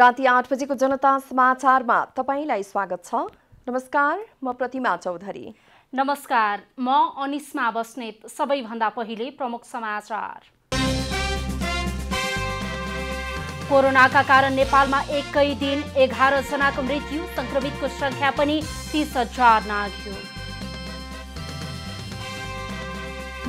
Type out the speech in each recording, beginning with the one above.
राति आठ बजेको जनता समाचारमा तपाईँलाई स्वागत छ नमस्कार म प्रतिमा चौधरी नमस्कार म अनिस्मा बस्नेत सबैभन्दा पहिले प्रमुख समाचार कोरोनाका कारण नेपालमा एकै दिन एघार जनाको मृत्यु संक्रमितको संख्या पनि तिस हजार नाग्यो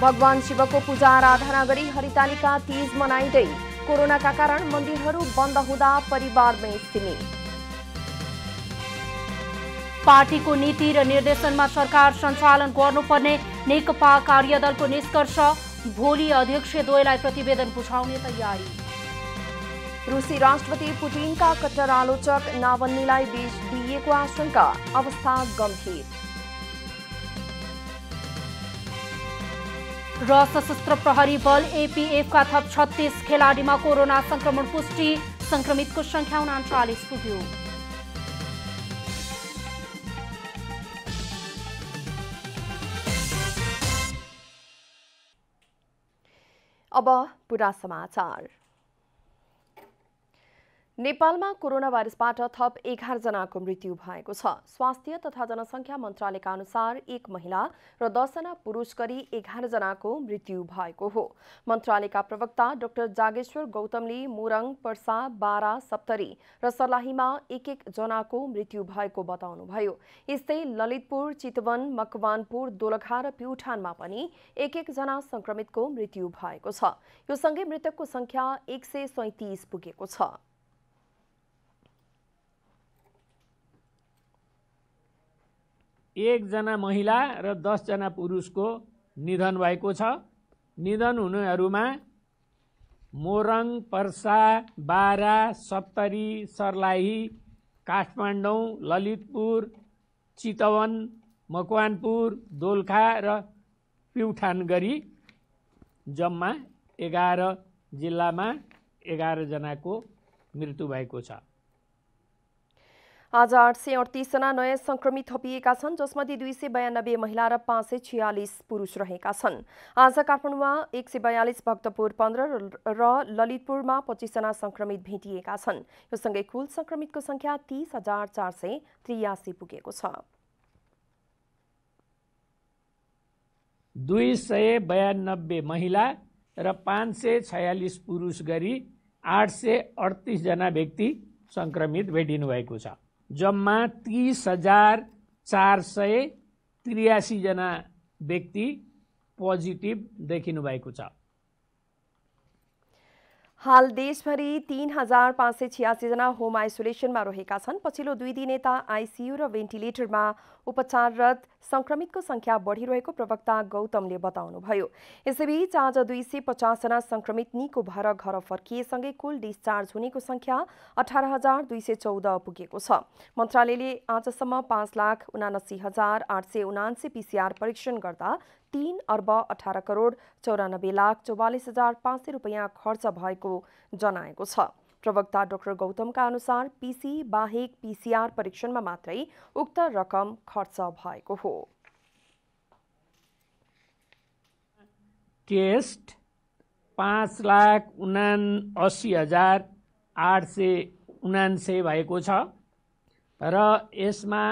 भगवान शिवको पूजा आराधना गरी हरितालिका तीज मनाइँदै कोरोनाका कारण मन्दिरहरू बन्द हुँदा परिवारमै सीमित पार्टीको नीति र निर्देशनमा सरकार सञ्चालन गर्नुपर्ने नेकपा कार्यदलको निष्कर्ष भोलि अध्यक्ष अध्यक्षद्वयलाई प्रतिवेदन बुझाउने तयारी रुसी राष्ट्रपति पुटिनका कट्टर आलोचक नावल्नीलाई बीच दिइएको आशंका अवस्था गम्भीर र सशस्त्र प्रहरी बल एपिएफका थप छत्तिस खेलाडीमा कोरोना संक्रमण पुष्टि संक्रमितको संख्या उनाचालिस पुग्यो अब पुरा समाचार नेपालमा कोरोना भाइरसबाट थप जनाको मृत्यु भएको छ स्वास्थ्य तथा जनसङ्ख्या मन्त्रालयका अनुसार एक महिला र दसजना पुरुष गरी जनाको मृत्यु भएको हो मन्त्रालयका प्रवक्ता डाक्टर जागेश्वर गौतमले मोरङ पर्सा बारा सप्तरी र सर्लाहीमा एक एकजनाको मृत्यु भएको बताउनुभयो यस्तै ललितपुर चितवन मकवानपुर दोलखा र प्युठानमा पनि एक एकजना संक्रमितको मृत्यु भएको छ यो सँगै मृतकको संख्या एक सय सैतिस पुगेको छ एकजना महिला र दसजना पुरुषको निधन भएको छ निधन हुनेहरूमा मोरङ पर्सा बारा सप्तरी सर्लाही काठमाडौँ ललितपुर चितवन मकवानपुर दोलखा र प्युठान गरी जम्मा एघार जिल्लामा एघारजनाको मृत्यु भएको छ आज आठ सय अडतिसजना नयाँ संक्रमित थपिएका छन् जसमध्ये दुई सय बयानब्बे महिला र पाँच सय छियालिस पुरुष रहेका छन् आज काठमाडौँमा एक सय बयालिस भक्तपुर पन्ध्र र ललितपुरमा पच्चिसजना संक्रमित भेटिएका छन् यो सँगै कुल सङ्क्रमितको सङ्ख्या तिस हजार चार सय त्रियासी पुगेको छ दुई सय बयानब्बे महिला र पाँच सय छयालिस पुरुष गरी आठ सय अडतिसजना व्यक्ति सङ्क्रमित भेटिनु भएको छ जम्मा तिस हजार चार सय त्रियासीजना व्यक्ति पोजिटिभ देखिनु भएको छ हाल देशभरि तिन हजार पाँच सय छ्यासीजना होम आइसोलेसनमा रहेका छन् पछिल्लो दुई दिन यता आइसियु र भेन्टिलेटरमा उपचाररत संक्रमितको संख्या बढिरहेको प्रवक्ता गौतमले बताउनुभयो यसैबीच आज दुई सय पचासजना संक्रमित निको भएर घर फर्किएसँगै कुल डिस्चार्ज हुनेको संख्या अठार हजार दुई सय चौध पुगेको छ मन्त्रालयले आजसम्म पाँच लाख उनासी हजार आठ सय उनासी पिसिआर परीक्षण गर्दा तीन अर्ब अठार करोड चौरानब्बे लाख चौवालिस हजार पाँच सय रुपियाँ खर्च भएको जनाएको छ प्रवक्ता डाक्टर गौतमका अनुसार पिसी बाहेक पिसिआर परीक्षणमा मात्रै उक्त रकम खर्च भएको हो टेस्ट पाँच लाख उना असी हजार आठ सय उनान्से भएको छ र यसमा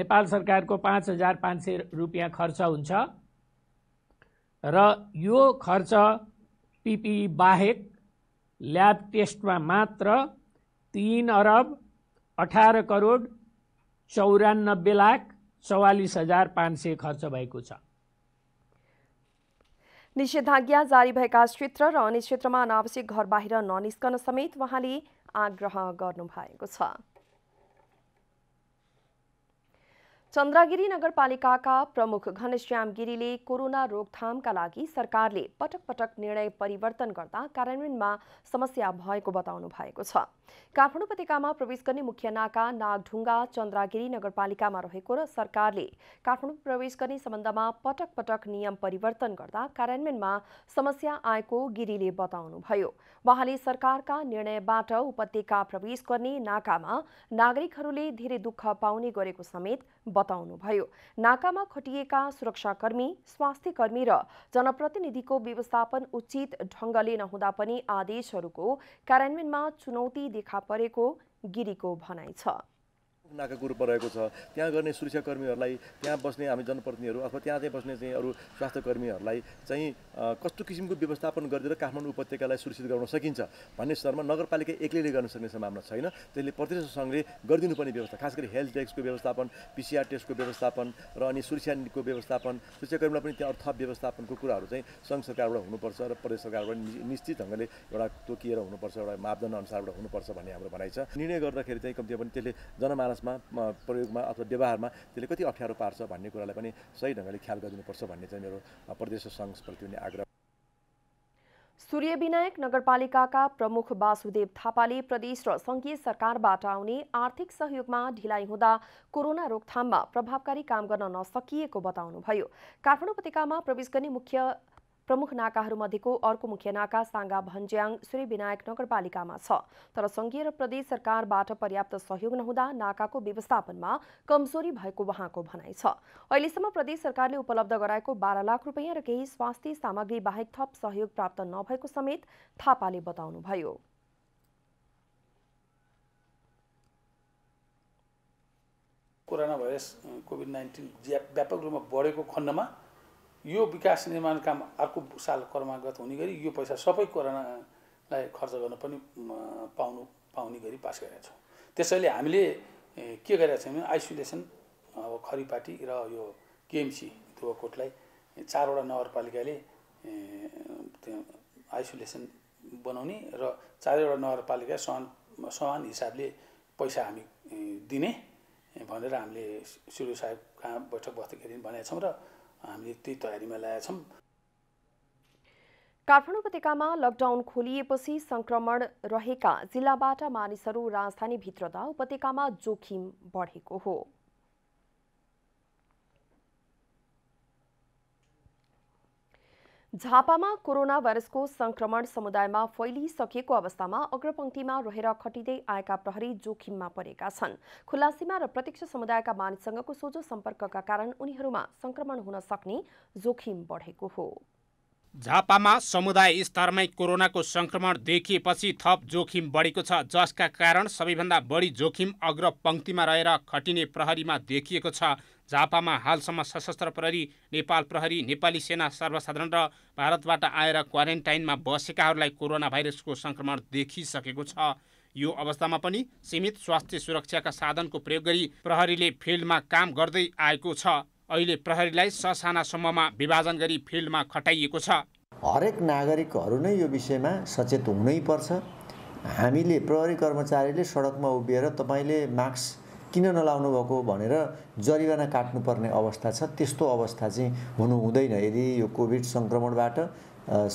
नेपाल सरकारको पाँच हजार पाँच सय रुपियाँ खर्च हुन्छ र यो खर्च पिपी बाहेक ल्याब टेस्टमा मात्र तिन अरब अठार करोड चौरानब्बे लाख चौवालिस हजार पाँच सय खर्च भएको छ निषेधाज्ञा जारी भएका क्षेत्र र अन्य क्षेत्रमा अनावश्यक घर बाहिर ननिस्कन समेत उहाँले आग्रह गर्नुभएको छ चन्द्रागिरी नगरपालिकाका प्रमुख घनश्याम गिरीले कोरोना रोकथामका लागि सरकारले पटक पटक निर्णय परिवर्तन गर्दा कार्यान्वयनमा समस्या भएको बताउनु भएको छ काठमाडौँ उपत्यकामा प्रवेश गर्ने मुख्य नाका नागढुङ्गा चन्द्रगिरी नगरपालिकामा रहेको र सरकारले काठमाडौँ प्रवेश गर्ने सम्बन्धमा पटक पटक नियम परिवर्तन गर्दा कार्यान्वयनमा समस्या आएको गिरीले बताउनुभयो उहाँले सरकारका निर्णयबाट उपत्यका प्रवेश गर्ने नाकामा नागरिकहरूले धेरै दुःख पाउने गरेको समेत बताउनुभयो नाकामा खटिएका सुरक्षाकर्मी स्वास्थ्यकर्मी र जनप्रतिनिधिको व्यवस्थापन उचित ढङ्गले नहुँदा पनि आदेशहरूको कार्यान्वयनमा चुनौती देखा परेको गिरीको भनाइ छ नाकाको रूपमा रहेको छ त्यहाँ गर्ने सुरक्षाकर्मीहरूलाई त्यहाँ बस्ने हामी जनप्रतिनिधिहरू अथवा त्यहाँ चाहिँ बस्ने चाहिँ अरू स्वास्थ्य कर्मीहरूलाई चाहिँ कस्तो किसिमको व्यवस्थापन गरिदिएर काठमाडौँ उपत्यकालाई सुरक्षित गर्न सकिन्छ भन्ने स्तरमा नगरपालिका एक्लैले गर्न सक्ने सम्भावना छैन त्यसले प्रतिशत सङ्घले गरिदिनुपर्ने व्यवस्था खास गरी हेल्थ डेस्कको व्यवस्थापन पिसिआर टेस्टको व्यवस्थापन र अनि सुरक्षाको व्यवस्थापन सुरक्षाकर्मीलाई पनि त्यहाँ अर्थ व्यवस्थापनको कुराहरू चाहिँ सङ्घ सरकारबाट हुनुपर्छ र प्रदेश सरकारबाट निश्चित ढङ्गले एउटा तोकिएर हुनुपर्छ एउटा मापदण्ड अनुसारबाट हुनुपर्छ भन्ने हाम्रो भनाइ छ निर्णय गर्दाखेरि चाहिँ कम्ती पनि त्यसले जनमानस समाजमा प्रयोगमा अथवा व्यवहारमा त्यसले कति अप्ठ्यारो पार्छ भन्ने कुरालाई पनि सही ढङ्गले ख्याल गरिदिनुपर्छ भन्ने चाहिँ मेरो प्रदेश सङ्घप्रति हुने आग्रह सूर्यविनायक नगरपालिकाका प्रमुख वासुदेव थापाले प्रदेश र सङ्घीय सरकारबाट आउने आर्थिक सहयोगमा ढिलाइ हुँदा कोरोना रोकथाममा प्रभावकारी काम गर्न नसकिएको बताउनुभयो काठमाडौँ उपत्यकामा प्रवेश गर्ने मुख्य प्रमुख नाकाहरूमध्येको अर्को मुख्य नाका साङ्गा भन्ज्याङ श्री विनायक नगरपालिकामा छ तर संघीय र प्रदेश सरकारबाट पर्याप्त सहयोग नहुँदा नाकाको व्यवस्थापनमा कमजोरी भएको उहाँको भनाइ छ अहिलेसम्म प्रदेश सरकारले उपलब्ध गराएको बाह्र लाख रुपियाँ र केही स्वास्थ्य सामग्री बाहेक थप सहयोग प्राप्त नभएको समेत थापाले बताउनुभयो कोरोना भाइरस कोभिड नाइन्टिन व्यापक रूपमा बढेको खण्डमा यो विकास निर्माण काम अर्को साल क्रमागत हुने गरी यो पैसा सबै कोरोनालाई खर्च गर्न पनि पाउनु पाउने गरी पास गरेका छौँ त्यसैले हामीले के गरेका छौँ भने आइसोलेसन अब खरिपाटी र यो केएमसी दुवाकोटलाई चारवटा नगरपालिकाले आइसोलेसन बनाउने र चारैवटा नगरपालिका समान समान हिसाबले पैसा हामी दिने भनेर हामीले सुरु साहेब कहाँ बैठक बस्दाखेरि भनेका छौँ र हामीले त्यही तयारीमा छौँ काठमाडौँ उपत्यकामा लकडाउन खोलिएपछि संक्रमण रहेका जिल्लाबाट मानिसहरू राजधानीभित्र भित्रदा उपत्यकामा जोखिम बढेको हो झापामा कोरोना भाइरसको संक्रमण समुदायमा फैलिसकेको अवस्थामा अग्रपङ्क्तिमा रहेर खटिँदै आएका प्रहरी जोखिममा परेका छन् खुलासीमा र प्रत्यक्ष समुदायका मानिससँगको सोझो सम्पर्कका कारण उनीहरूमा संक्रमण हुन सक्ने जोखिम बढेको हो झापामा समुदाय स्तरमै कोरोनाको सङ्क्रमण देखिएपछि थप जोखिम बढेको छ जसका कारण सबैभन्दा बढी जोखिम अग्र पङ्क्तिमा रहेर खटिने प्रहरीमा देखिएको छ झापामा हालसम्म सशस्त्र प्रहरी नेपाल प्रहरी नेपाली सेना सर्वसाधारण र भारतबाट आएर क्वारेन्टाइनमा बसेकाहरूलाई कोरोना भाइरसको सङ्क्रमण देखिसकेको छ यो अवस्थामा पनि सीमित स्वास्थ्य सुरक्षाका साधनको प्रयोग गरी प्रहरीले फिल्डमा काम गर्दै आएको छ अहिले प्रहरीलाई ससाना ससानासम्ममा विभाजन गरी फिल्डमा खटाइएको छ हरेक नागरिकहरू नै यो विषयमा सचेत हुनै पर्छ हामीले प्रहरी कर्मचारीले सडकमा उभिएर तपाईँले मास्क किन नलाउनु भएको भनेर जरिवाना काट्नुपर्ने अवस्था छ त्यस्तो अवस्था चाहिँ हुनु हुँदैन यदि यो कोभिड सङ्क्रमणबाट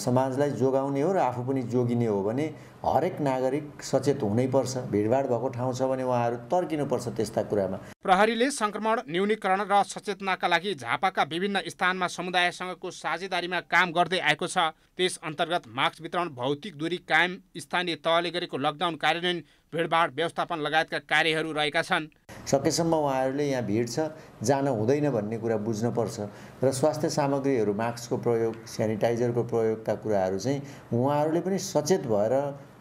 समाजलाई जोगाउने हो र आफू पनि जोगिने हो भने हरेक नागरिक सचेत हुनैपर्छ भिडभाड भएको ठाउँ छ भने उहाँहरू तर्किनुपर्छ त्यस्ता कुरामा प्रहरीले सङ्क्रमण न्यूनीकरण र सचेतनाका लागि झापाका विभिन्न स्थानमा समुदायसँगको साझेदारीमा काम गर्दै आएको छ त्यस अन्तर्गत मास्क वितरण भौतिक दूरी कायम स्थानीय तहले गरेको लकडाउन कार्यान्वयन भिडभाड व्यवस्थापन लगायतका कार्यहरू रहेका छन् सकेसम्म उहाँहरूले यहाँ भिड छ जान हुँदैन भन्ने कुरा बुझ्नुपर्छ र स्वास्थ्य सामग्रीहरू मास्कको प्रयोग सेनिटाइजरको प्रयोगका कुराहरू चाहिँ उहाँहरूले पनि सचेत भएर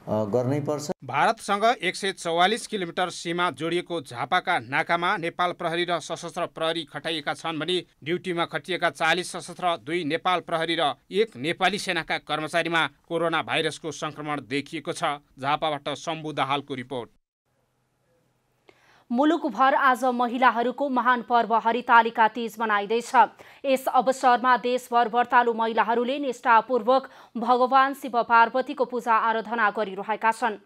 गर्नै पर्छ भारतसँग एक सय चौवालिस किलोमिटर सीमा जोडिएको झापाका नाकामा नेपाल प्रहरी र सशस्त्र प्रहरी खटाइएका छन् भने ड्युटीमा खटिएका चालिस सशस्त्र दुई नेपाल प्रहरी र एक नेपाली सेनाका कर्मचारीमा कोरोना भाइरसको सङ्क्रमण देखिएको छ झापाबाट शम्भु दाहालको रिपोर्ट मुलुकभर आज महिलाहरूको महान पर्व हरितालिका तीज मनाइँदैछ यस अवसरमा देशभर व्रतालु महिलाहरूले निष्ठापूर्वक भगवान शिव पार्वतीको पूजा आराधना गरिरहेका छन्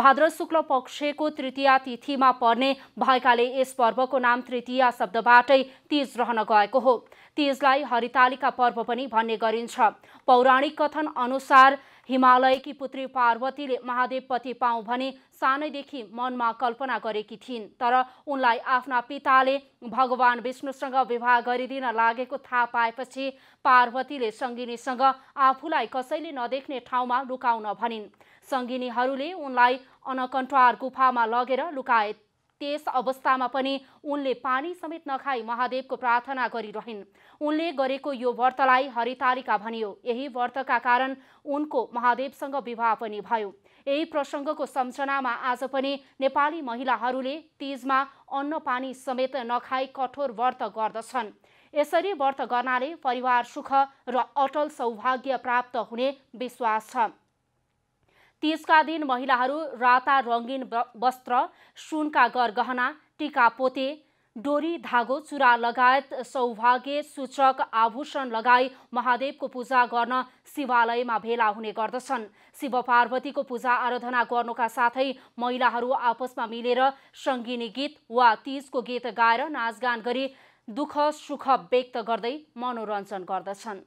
भाद्र शुक्ल पक्षको तृतीया तिथिमा पर्ने भएकाले यस पर्वको नाम तृतीया शब्दबाटै तीज रहन गएको हो तीजलाई हरितालिका पर्व पनि भन्ने गरिन्छ पौराणिक कथन अनुसार हिमालयकी पुत्री पार्वतीले महादेव पति पाऊँ भने सानैदेखि मनमा कल्पना गरेकी थिइन् तर उनलाई आफ्ना पिताले भगवान विष्णुसँग विवाह गरिदिन लागेको थाहा पाएपछि पार्वतीले सङ्गिनीसँग आफूलाई कसैले नदेख्ने ठाउँमा लुकाउन भनिन् सङ्गिनीहरूले उनलाई अनकन्ट्वार गुफामा लगेर लुकाए त्यस अवस्थामा पनि उनले पानी समेत नखाई महादेवको प्रार्थना गरिरहन् उनले गरेको यो व्रतलाई हरितालिका भनियो यही व्रतका कारण उनको महादेवसँग विवाह पनि भयो यही प्रसङ्गको सम्झनामा आज पनि नेपाली महिलाहरूले तिजमा अन्न पानी समेत नखाई कठोर व्रत गर्दछन् यसरी व्रत गर्नाले परिवार सुख र अटल सौभाग्य प्राप्त हुने विश्वास छ तिजका दिन महिलाहरू राता रङ्गीन वस्त्र सुनका गरगहना टिका पोते डोरी धागो चुरा लगायत सौभाग्य सूचक आभूषण लगाई महादेवको पूजा गर्न शिवालयमा भेला हुने गर्दछन् शिव पार्वतीको पूजा आराधना गर्नुका साथै महिलाहरू आपसमा मिलेर सङ्गिनी गीत वा तिजको गीत गाएर नाचगान गरी दुःख सुख व्यक्त गर्दै मनोरञ्जन गर्दछन्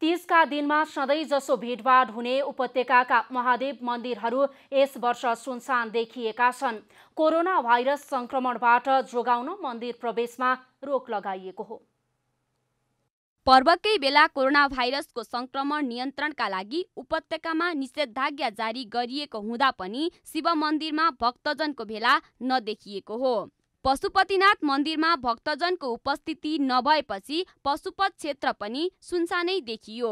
तीजका दिनमा सधैँ जसो भिडभाड हुने उपत्यकाका महादेव मन्दिरहरू यस वर्ष सुनसान देखिएका छन् कोरोना भाइरस संक्रमणबाट जोगाउन मन्दिर प्रवेशमा रोक लगाइएको हो पर्वकै बेला कोरोना भाइरसको सङ्क्रमण नियन्त्रणका लागि उपत्यकामा निषेधाज्ञा जारी गरिएको हुँदा पनि शिव मन्दिरमा भक्तजनको भेला नदेखिएको हो पशुपतिनाथ मन्दिरमा भक्तजनको उपस्थिति नभएपछि पशुपत क्षेत्र पनि सुनसानै देखियो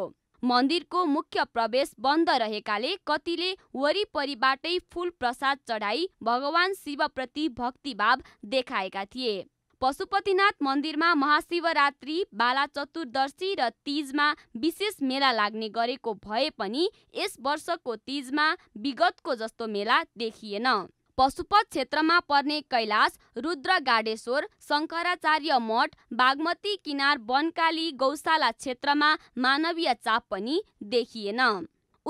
मन्दिरको मुख्य प्रवेश बन्द रहेकाले कतिले वरिपरिबाटै फूल प्रसाद चढाई भगवान शिवप्रति भक्तिभाव देखाएका थिए पशुपतिनाथ मन्दिरमा महाशिवरात्रि बाला चतुर्दशी र तीजमा विशेष मेला लाग्ने गरेको भए पनि यस वर्षको तीजमा विगतको जस्तो मेला देखिएन पशुपत क्षेत्रमा पर्ने कैलाश रुद्र गाडेश्वर शङ्कराचार्य मठ बागमती किनार वनकाली गौशाला क्षेत्रमा मानवीय चाप पनि देखिएन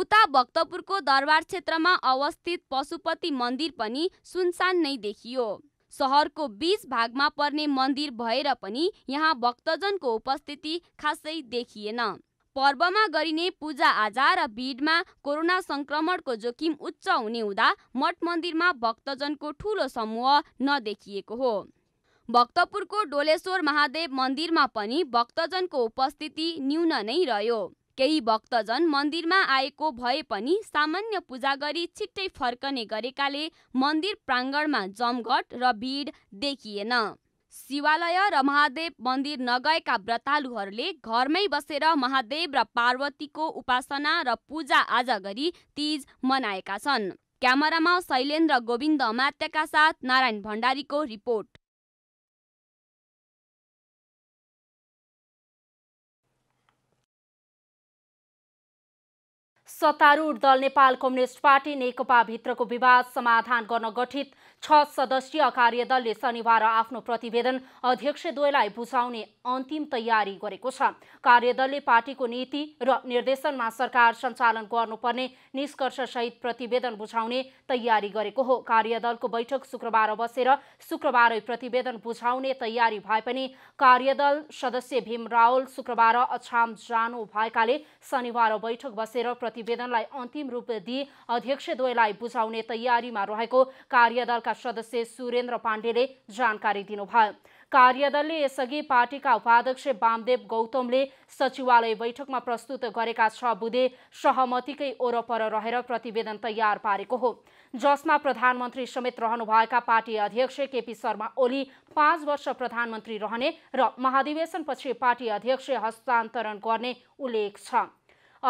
उता भक्तपुरको दरबार क्षेत्रमा अवस्थित पशुपति मन्दिर पनि सुनसान नै देखियो सहरको बीच भागमा पर्ने मन्दिर भएर पनि यहाँ भक्तजनको उपस्थिति खासै देखिएन पर्वमा गरिने पूजाआजा र भिडमा कोरोना संक्रमणको जोखिम उच्च हुने हुँदा मठ मन्दिरमा भक्तजनको ठूलो समूह नदेखिएको हो भक्तपुरको डोलेश्वर महादेव मन्दिरमा पनि भक्तजनको उपस्थिति न्यून नै रह्यो केही भक्तजन मन्दिरमा आएको भए पनि सामान्य पूजा गरी छिट्टै फर्कने गरेकाले मन्दिर प्राङ्गणमा जमघट र भिड देखिएन शिवालय र महादेव मन्दिर नगएका व्रतालुहरूले घरमै बसेर महादेव र पार्वतीको उपासना र पूजा आज गरी तीज मनाएका छन् क्यामरामा शैलेन्द्र गोविन्द अमात्यका साथ नारायण भण्डारीको रिपोर्ट सत्तारूढ दल नेपाल कम्युनिस्ट पार्टी नेकपाभित्रको विवाद समाधान गर्न गठित छ सदस्यीय कार्यदलले शनिबार आफ्नो प्रतिवेदन अध्यक्षद्वयलाई बुझाउने अन्तिम तयारी गरेको छ कार्यदलले पार्टीको नीति र निर्देशनमा सरकार सञ्चालन गर्नुपर्ने निष्कर्षसहित प्रतिवेदन बुझाउने तयारी गरेको हो कार्यदलको बैठक शुक्रबार बसेर शुक्रबारै प्रतिवेदन बुझाउने तयारी भए पनि कार्यदल सदस्य भीम रावल शुक्रबार अछाम जानु भएकाले शनिबार बैठक बसेर प्रतिवेदनलाई अन्तिम रूप दिई अध्यक्षद्वयलाई बुझाउने तयारीमा रहेको कार्यदल सदस्य सुरेन्द्र पाण्डेले जानकारी दिनुभयो कार्यदलले यसअघि पार्टीका उपाध्यक्ष वामदेव गौतमले सचिवालय बैठकमा प्रस्तुत गरेका छ बुधे सहमतिकै ओरपर रहेर प्रतिवेदन तयार पारेको हो जसमा प्रधानमन्त्री समेत रहनुभएका पार्टी अध्यक्ष केपी शर्मा ओली पाँच वर्ष प्रधानमन्त्री रहने र महाधिवेशनपछि पार्टी अध्यक्ष हस्तान्तरण गर्ने उल्लेख छ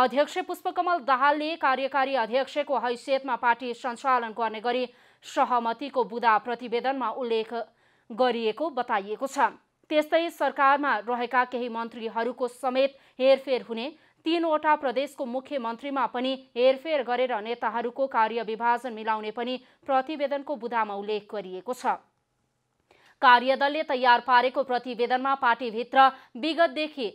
अध्यक्ष पुष्पकमल दाहालले कार्यकारी अध्यक्षको हैसियतमा पार्टी सञ्चालन गर्ने गरी सहमतिको बुदा प्रतिवेदनमा उल्लेख गरिएको बताइएको छ त्यस्तै सरकारमा रहेका केही मन्त्रीहरूको समेत हेरफेर हुने तीनवटा प्रदेशको मुख्यमन्त्रीमा पनि हेरफेर गरेर नेताहरूको कार्यविभाजन मिलाउने पनि प्रतिवेदनको बुदामा उल्लेख गरिएको छ कार्यदलले तयार पारेको प्रतिवेदनमा पार्टीभित्र विगतदेखि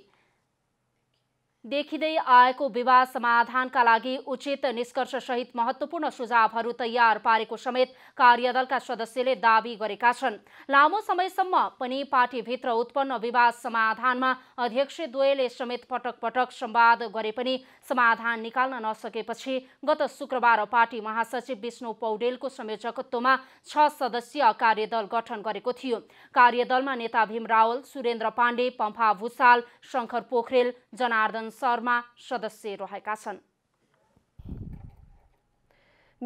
देखिँदै आएको विवाद समाधानका लागि उचित निष्कर्षसहित महत्त्वपूर्ण सुझावहरू तयार पारेको समेत कार्यदलका सदस्यले दावी गरेका छन् लामो समयसम्म पनि पार्टीभित्र उत्पन्न विवाद समाधानमा अध्यक्ष द्वयले समेत पटक पटक संवाद गरे पनि समाधान निकाल्न नसकेपछि गत शुक्रबार पार्टी महासचिव विष्णु पौडेलको संयोजकत्वमा छ सदस्यीय कार्यदल गठन गरेको थियो कार्यदलमा नेता भीम रावल सुरेन्द्र पाण्डे पम्फा भूषाल शङ्कर पोखरेल जनार्दन शर्मा सदस्य रहेका छन्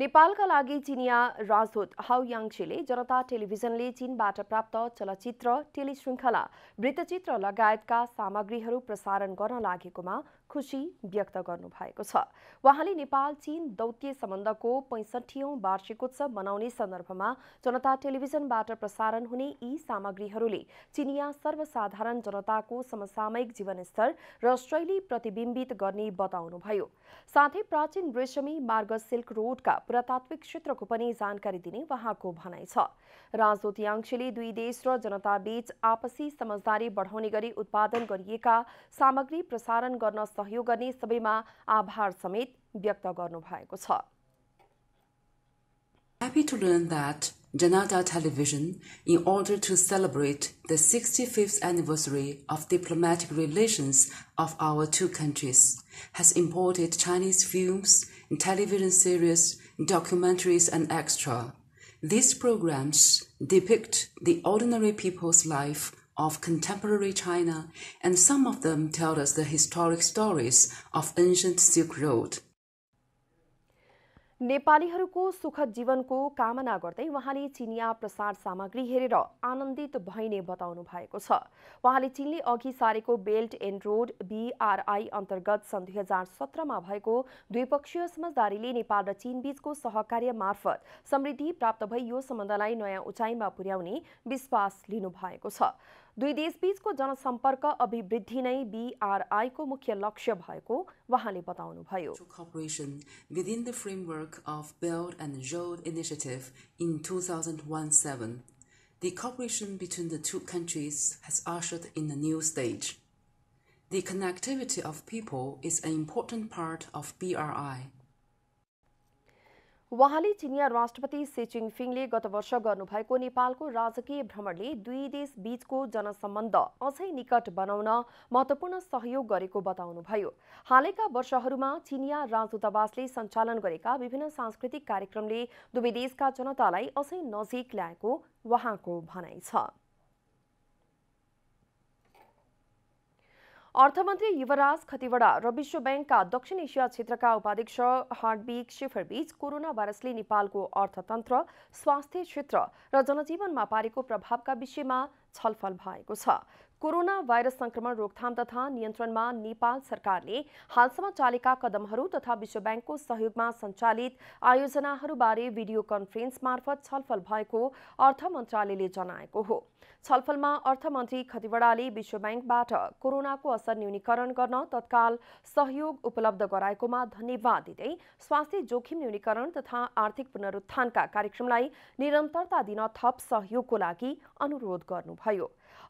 नेपालका लागि चिनिया राजदूत हाउ याङछेले जनता टेलिभिजनले चीनबाट प्राप्त चलचित्र टेलिश्रृङ्खला वृत्तचित्र लगायतका सामग्रीहरू प्रसारण गर्न लागेकोमा खुशी व्यक्त गर्नुभएको छ उहाँले नेपाल चीन दौत्य सम्बन्धको पैँसठीौँ वार्षिकोत्सव मनाउने सन्दर्भमा जनता टेलिभिजनबाट प्रसारण हुने यी सामग्रीहरूले चिनिया सर्वसाधारण जनताको समसामयिक जीवनस्तर र शैली प्रतिबिम्बित गर्ने बताउनुभयो साथै प्राचीन रेशमी मार्ग सिल्क रोडका पुरातात्विक क्षेत्रको पनि जानकारी दिने उहाँको भनाइ छ राजदूतीयांशले दुई देश र जनताबीच आपसी समझदारी बढाउने गरी उत्पादन गरिएका सामग्री प्रसारण गर्न सहयोग गर्ने सबैमा आभार समेत व्यक्त छ Happy to learn that Janata Television, in order to celebrate the 65th anniversary of diplomatic relations of our two countries, has imported Chinese films, television series, documentaries, and extra. These programs depict the ordinary people's life of contemporary China, and some of them tell us the historic stories of ancient Silk Road. नेपालीहरूको सुखद जीवनको कामना गर्दै उहाँले चिनिया प्रसार सामग्री हेरेर आनन्दित भइने बताउनु भएको छ उहाँले चिनले अघि सारेको बेल्ट एन्ड रोड बीआरआई अन्तर्गत सन् दुई हजार सत्रमा भएको द्विपक्षीय समझदारीले नेपाल र चीनबीचको सहकार्य मार्फत समृद्धि प्राप्त भई यो सम्बन्धलाई नयाँ उचाइमा पुर्याउने विश्वास लिनु भएको छ दुई देशबीचको जनसम्पर्क अभिवृद्धि नै बीआरआईको मुख्य लक्ष्य भएको उहाँले बताउनुभयो cooperation within the framework of Belt and Road Initiative in 2017 the cooperation between the two countries has ushered in a new stage the connectivity of people is an important part of BRI उहाँले चिनिया राष्ट्रपति C चिङफिङले गत वर्ष गर्नुभएको नेपालको राजकीय भ्रमणले दुई देश बीचको जनसम्बन्ध अझै निकट बनाउन महत्वपूर्ण सहयोग गरेको बताउनुभयो हालैका वर्षहरूमा चिनिया राजदूतावासले सञ्चालन गरेका विभिन्न सांस्कृतिक कार्यक्रमले दुवै देशका जनतालाई अझै नजिक ल्याएको उहाँको भनाइ छ अर्थमन्त्री युवराज खतिवडा र विश्व ब्याङ्कका दक्षिण एसिया क्षेत्रका उपाध्यक्ष हार्डबिक शेफरबीच कोरोना भाइरसले नेपालको अर्थतन्त्र स्वास्थ्य क्षेत्र र जनजीवनमा पारेको प्रभावका विषयमा छलफल भएको छ कोरोना भाइरस संक्रमण रोकथाम तथा नियन्त्रणमा नेपाल सरकारले हालसम्म चालेका कदमहरू तथा विश्व ब्याङ्कको सहयोगमा सञ्चालित आयोजनाहरूबारे भिडियो कन्फरेन्स मार्फत छलफल भएको अर्थ मन्त्रालयले जनाएको हो छलफलमा अर्थमन्त्री खतिवड़ाले विश्व ब्याङ्कबाट कोरोनाको असर न्यूनीकरण गर्न तत्काल सहयोग उपलब्ध गराएकोमा धन्यवाद दिँदै स्वास्थ्य जोखिम न्यूनीकरण तथा आर्थिक पुनरुत्थानका कार्यक्रमलाई निरन्तरता दिन थप सहयोगको लागि अनुरोध गर्नुभयो गर्नुभयो